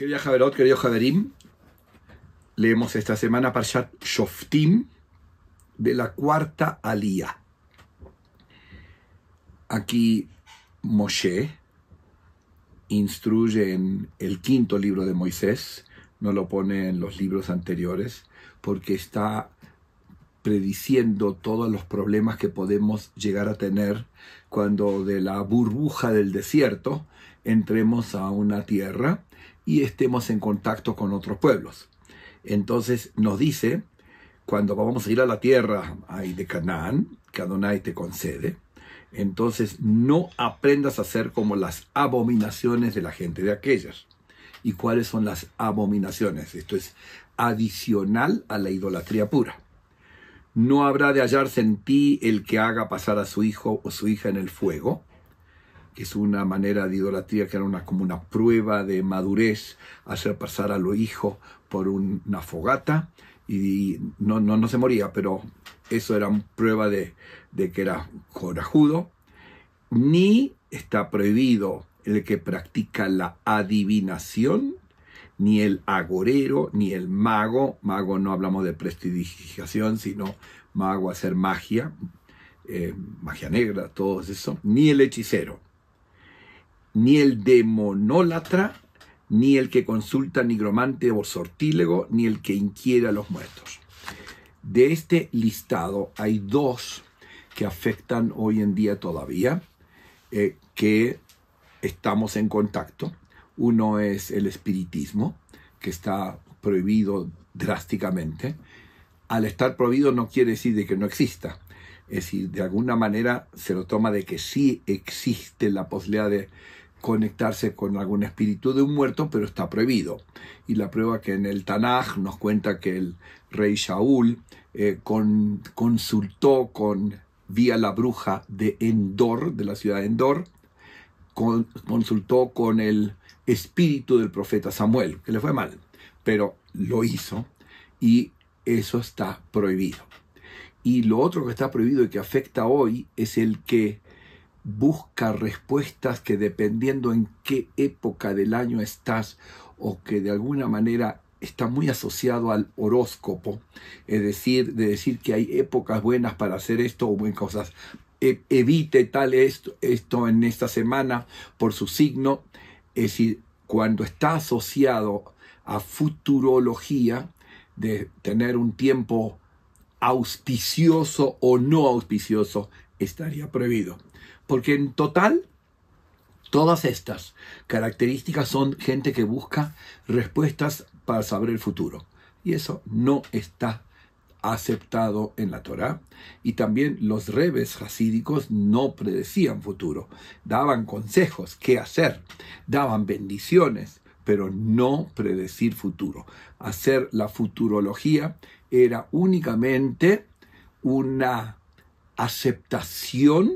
Querido Javerot, querido Javerim, leemos esta semana Parshat Shoftim de la cuarta alía. Aquí Moshe instruye en el quinto libro de Moisés, no lo pone en los libros anteriores, porque está prediciendo todos los problemas que podemos llegar a tener cuando de la burbuja del desierto entremos a una tierra y estemos en contacto con otros pueblos. Entonces nos dice, cuando vamos a ir a la tierra ahí de Canaán, que Adonai te concede, entonces no aprendas a hacer como las abominaciones de la gente de aquellas. ¿Y cuáles son las abominaciones? Esto es adicional a la idolatría pura. No habrá de hallarse en ti el que haga pasar a su hijo o su hija en el fuego, que es una manera de idolatría que era una, como una prueba de madurez, hacer pasar a los hijos por una fogata y no, no, se moría, pero eso era prueba de, que era corajudo, ni está prohibido el que practica la adivinación, ni el agorero, ni el mago, mago no hablamos de prestidigitación, sino mago hacer magia, eh, magia negra, todo eso, ni el hechicero ni el demonólatra, ni el que consulta nigromante o sortílego, ni el que inquiera a los muertos. De este listado hay dos que afectan hoy en día todavía, eh, que estamos en contacto. Uno es el espiritismo, que está prohibido drásticamente. Al estar prohibido no quiere decir de que no exista, es decir, de alguna manera se lo toma de que sí existe la posibilidad de conectarse con algún espíritu de un muerto, pero está prohibido. Y la prueba que en el Tanaj nos cuenta que el rey Shaul eh, consultó con vía la bruja de Endor, de la ciudad de Endor, consultó con el espíritu del profeta Samuel, que le fue mal, pero lo hizo y eso está prohibido. Y lo otro que está prohibido y que afecta hoy es el que busca respuestas que dependiendo en qué época del año estás o que de alguna manera está muy asociado al horóscopo, es decir, de decir que hay épocas buenas para hacer esto o buenas cosas. E, evite tal esto, en esta semana por su signo, es decir, cuando está asociado a futurología, de tener un tiempo auspicioso o no auspicioso estaría prohibido. Porque en total, todas estas características son gente que busca respuestas para saber el futuro. Y eso no está aceptado en la Torá y también los rebes hasídicos no predecían futuro, daban consejos qué hacer, daban bendiciones, pero no predecir futuro. Hacer la futurología era únicamente una aceptación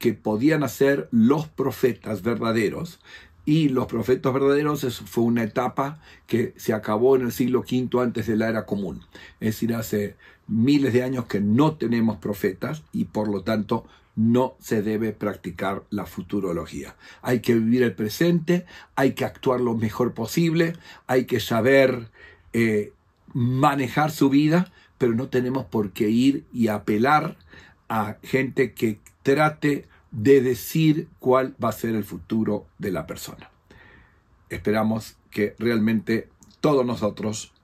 que podían hacer los profetas verdaderos. Y los profetas verdaderos fue una etapa que se acabó en el siglo V antes de la era común. Es decir, hace miles de años que no tenemos profetas y por lo tanto no se debe practicar la futurología. Hay que vivir el presente, hay que actuar lo mejor posible, hay que saber eh, manejar su vida, pero no tenemos por qué ir y apelar a gente que trate de decir cuál va a ser el futuro de la persona. Esperamos que realmente todos nosotros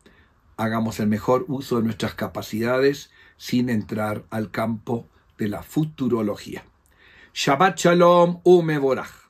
hagamos el mejor uso de nuestras capacidades sin entrar al campo de la futurología. Shabbat Shalom, Umevorach.